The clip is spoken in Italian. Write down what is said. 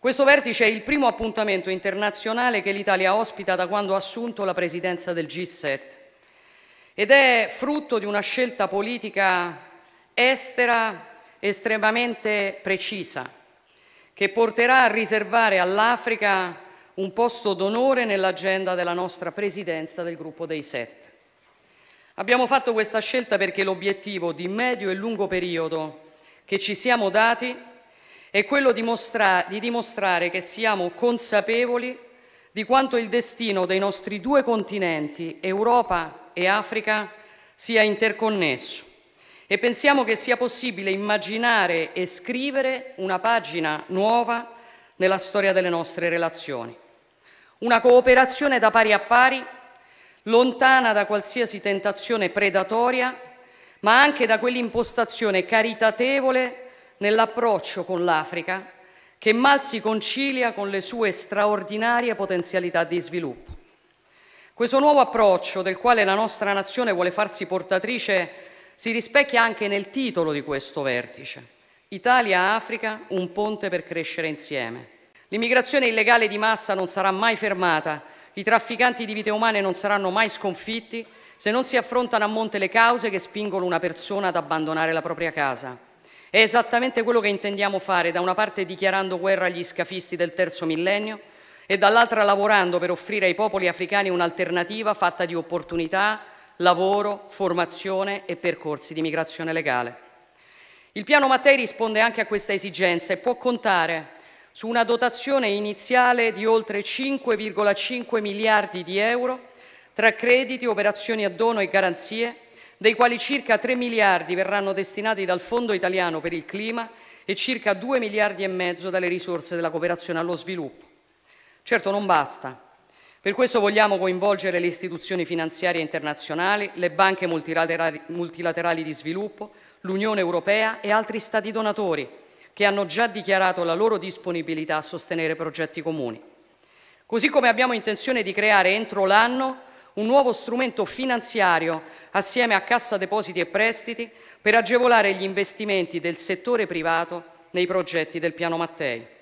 Questo vertice è il primo appuntamento internazionale che l'Italia ospita da quando ha assunto la presidenza del G7 ed è frutto di una scelta politica estera estremamente precisa che porterà a riservare all'Africa un posto d'onore nell'agenda della nostra presidenza del gruppo dei sette. Abbiamo fatto questa scelta perché l'obiettivo di medio e lungo periodo che ci siamo dati è quello di, mostra di dimostrare che siamo consapevoli di quanto il destino dei nostri due continenti, Europa e Africa, sia interconnesso e pensiamo che sia possibile immaginare e scrivere una pagina nuova nella storia delle nostre relazioni. Una cooperazione da pari a pari, lontana da qualsiasi tentazione predatoria, ma anche da quell'impostazione caritatevole nell'approccio con l'Africa che mal si concilia con le sue straordinarie potenzialità di sviluppo. Questo nuovo approccio del quale la nostra nazione vuole farsi portatrice si rispecchia anche nel titolo di questo vertice, Italia-Africa, un ponte per crescere insieme. L'immigrazione illegale di massa non sarà mai fermata, i trafficanti di vite umane non saranno mai sconfitti se non si affrontano a monte le cause che spingono una persona ad abbandonare la propria casa. È esattamente quello che intendiamo fare, da una parte dichiarando guerra agli scafisti del terzo millennio e dall'altra lavorando per offrire ai popoli africani un'alternativa fatta di opportunità, lavoro, formazione e percorsi di migrazione legale. Il piano Mattei risponde anche a questa esigenza e può contare su una dotazione iniziale di oltre 5,5 miliardi di euro tra crediti, operazioni a dono e garanzie dei quali circa 3 miliardi verranno destinati dal Fondo italiano per il clima e circa 2 miliardi e mezzo dalle risorse della cooperazione allo sviluppo. Certo non basta. Per questo vogliamo coinvolgere le istituzioni finanziarie internazionali, le banche multilaterali, multilaterali di sviluppo, l'Unione Europea e altri Stati donatori che hanno già dichiarato la loro disponibilità a sostenere progetti comuni. Così come abbiamo intenzione di creare entro l'anno un nuovo strumento finanziario assieme a Cassa Depositi e Prestiti per agevolare gli investimenti del settore privato nei progetti del Piano Mattei.